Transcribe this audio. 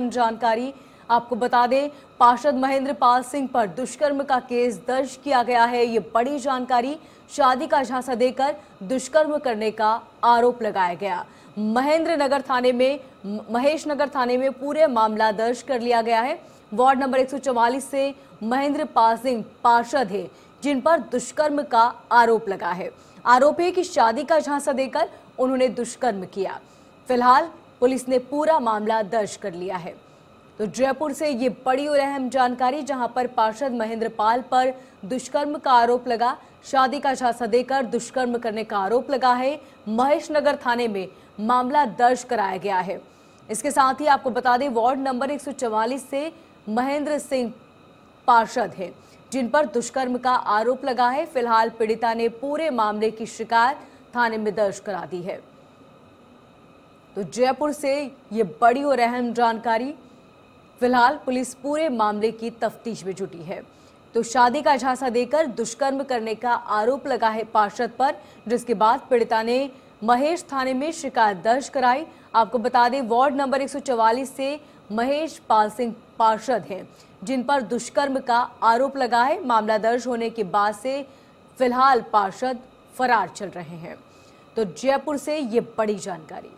अहम जानकारी आपको बता दें पार्षद महेंद्र पाल सिंह पर दुष्कर्म का केस दर्ज किया गया है ये बड़ी जानकारी शादी का झांसा देकर दुष्कर्म करने का आरोप लगाया गया महेंद्र नगर थाने में महेश नगर थाने में पूरे मामला दर्ज कर लिया गया है वार्ड नंबर 144 से महेंद्र पाल सिंह पार्षद है जिन पर दुष्कर्म का आरोप लगा है आरोप है कि शादी का झांसा देकर उन्होंने दुष्कर्म किया फिलहाल पुलिस ने पूरा मामला दर्ज कर लिया है तो जयपुर से ये बड़ी और अहम जानकारी जहां पर पार्षद महेंद्र पाल पर दुष्कर्म का आरोप लगा शादी का झांसा देकर दुष्कर्म करने का आरोप लगा है महेश नगर थाने में मामला दर्ज कराया गया है इसके साथ ही आपको बता दें वार्ड नंबर एक से महेंद्र सिंह पार्षद है जिन पर दुष्कर्म का आरोप लगा है फिलहाल पीड़िता ने पूरे मामले की शिकायत थाने में दर्ज करा दी है तो जयपुर से ये बड़ी और अहम जानकारी फिलहाल पुलिस पूरे मामले की तफ्तीश में जुटी है तो शादी का झांसा देकर दुष्कर्म करने का आरोप लगा है पार्षद पर जिसके बाद पीड़िता ने महेश थाने में शिकायत दर्ज कराई आपको बता दें वार्ड नंबर 144 से महेश पाल सिंह पार्षद हैं जिन पर दुष्कर्म का आरोप लगा है मामला दर्ज होने के बाद से फिलहाल पार्षद फरार चल रहे हैं तो जयपुर से ये बड़ी जानकारी